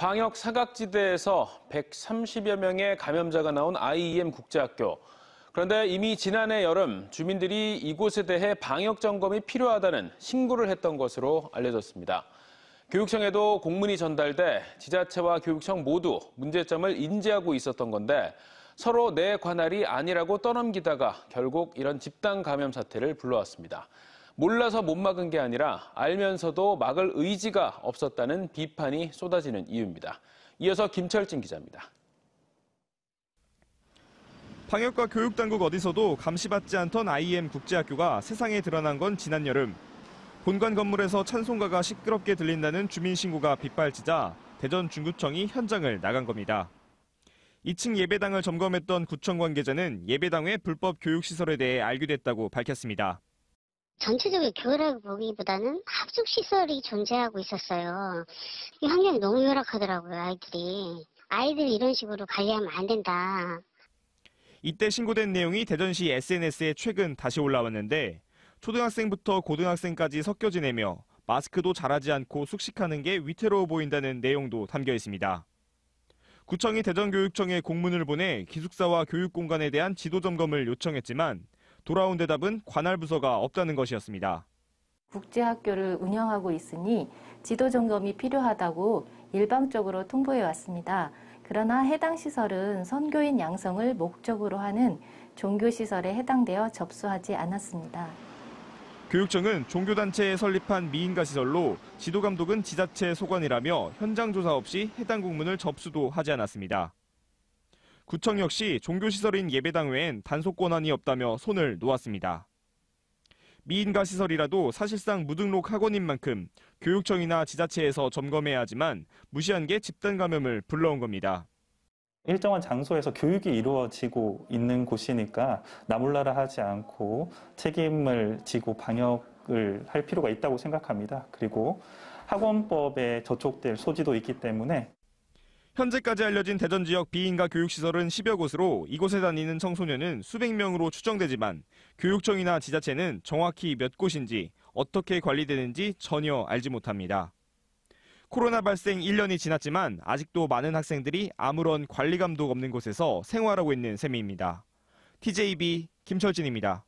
방역 사각지대에서 130여 명의 감염자가 나온 IEM 국제학교. 그런데 이미 지난해 여름 주민들이 이곳에 대해 방역 점검이 필요하다는 신고를 했던 것으로 알려졌습니다. 교육청에도 공문이 전달돼 지자체와 교육청 모두 문제점을 인지하고 있었던 건데 서로 내 관할이 아니라고 떠넘기다가 결국 이런 집단 감염 사태를 불러왔습니다. 몰라서 못 막은 게 아니라 알면서도 막을 의지가 없었다는 비판이 쏟아지는 이유입니다. 이어서 김철진 기자입니다. 방역과 교육당국 어디서도 감시받지 않던 IM 국제학교가 세상에 드러난 건 지난 여름. 본관 건물에서 찬송가가 시끄럽게 들린다는 주민 신고가 빗발치자 대전 중구청이 현장을 나간 겁니다. 2층 예배당을 점검했던 구청 관계자는 예배당 의 불법 교육시설에 대해 알게 됐다고 밝혔습니다. 전체적인 교회라고 보기보다는 합숙시설이 존재하고 있었어요. 이 환경이 너무 열악하더라고요, 아이들이. 아이들이 런 식으로 관리하면 안 된다. 이때 신고된 내용이 대전시 SNS에 최근 다시 올라왔는데 초등학생부터 고등학생까지 섞여 지내며 마스크도 잘하지 않고 숙식하는 게 위태로워 보인다는 내용도 담겨 있습니다. 구청이 대전교육청에 공문을 보내 기숙사와 교육 공간에 대한 지도 점검을 요청했지만 돌아온 대답은 관할 부서가 없다는 것이었습니다. 국제학교를 운영하고 있으니 지도 점검이 필요하다고 일방적으로 통보해 왔습니다. 그러나 해당 시설은 선교인 양성을 목적으로 하는 종교시설에 해당되어 접수하지 않았습니다. 교육청은 종교단체에 설립한 미인가 시설로 지도감독은 지자체 소관이라며 현장 조사 없이 해당 공문을 접수도 하지 않았습니다. 구청 역시 종교시설인 예배당 외엔 단속 권한이 없다며 손을 놓았습니다. 미인가 시설이라도 사실상 무등록 학원인 만큼 교육청이나 지자체에서 점검해야 하지만 무시한 게 집단 감염을 불러온 겁니다. 일정한 장소에서 교육이 이루어지고 있는 곳이니까 나몰라라 하지 않고 책임을 지고 방역을 할 필요가 있다고 생각합니다. 그리고 학원법에 저촉될 소지도 있기 때문에 현재까지 알려진 대전 지역 비인가 교육시설은 10여 곳으로 이곳에 다니는 청소년은 수백 명으로 추정되지만 교육청이나 지자체는 정확히 몇 곳인지 어떻게 관리되는지 전혀 알지 못합니다. 코로나 발생 1년이 지났지만 아직도 많은 학생들이 아무런 관리 감독 없는 곳에서 생활하고 있는 셈입니다. TJB 김철진입니다.